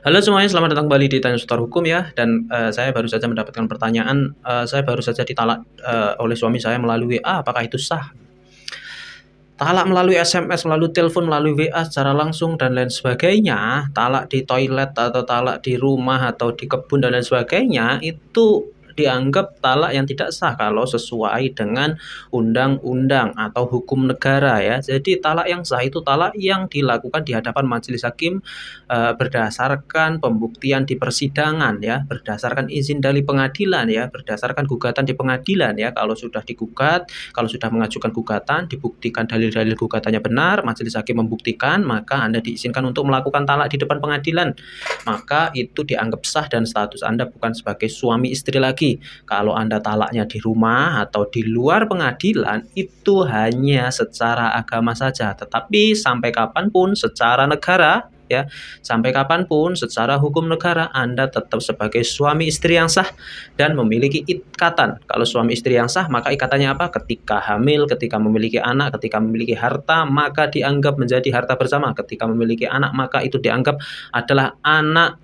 Halo semuanya, selamat datang kembali di Tanya Sutar Hukum ya. Dan uh, saya baru saja mendapatkan pertanyaan, uh, saya baru saja ditalak uh, oleh suami saya melalui WA, apakah itu sah? Talak melalui SMS, melalui telepon, melalui WA secara langsung dan lain sebagainya, talak di toilet atau talak di rumah atau di kebun dan lain sebagainya itu dianggap talak yang tidak sah kalau sesuai dengan undang-undang atau hukum negara ya. Jadi talak yang sah itu talak yang dilakukan di hadapan majelis hakim e, berdasarkan pembuktian di persidangan ya, berdasarkan izin dari pengadilan ya, berdasarkan gugatan di pengadilan ya. Kalau sudah digugat, kalau sudah mengajukan gugatan, dibuktikan dalil-dalil gugatannya benar, majelis hakim membuktikan, maka Anda diizinkan untuk melakukan talak di depan pengadilan. Maka itu dianggap sah dan status Anda bukan sebagai suami istri lagi kalau Anda talaknya di rumah atau di luar pengadilan, itu hanya secara agama saja. Tetapi sampai kapanpun secara negara ya sampai kapanpun secara hukum negara Anda tetap sebagai suami istri yang sah dan memiliki ikatan kalau suami istri yang sah maka ikatannya apa ketika hamil ketika memiliki anak ketika memiliki harta maka dianggap menjadi harta bersama ketika memiliki anak maka itu dianggap adalah anak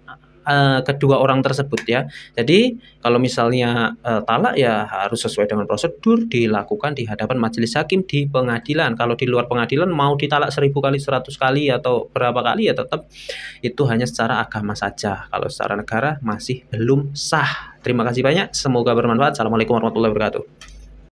uh, kedua orang tersebut ya. Jadi kalau misalnya uh, talak ya harus sesuai dengan prosedur dilakukan di hadapan majelis hakim di pengadilan. Kalau di luar pengadilan mau ditalak seribu kali, seratus kali atau berapa kali ya tetap itu hanya secara agama saja. Kalau secara negara masih belum sah. Terima kasih banyak. Semoga bermanfaat. Assalamualaikum warahmatullahi wabarakatuh.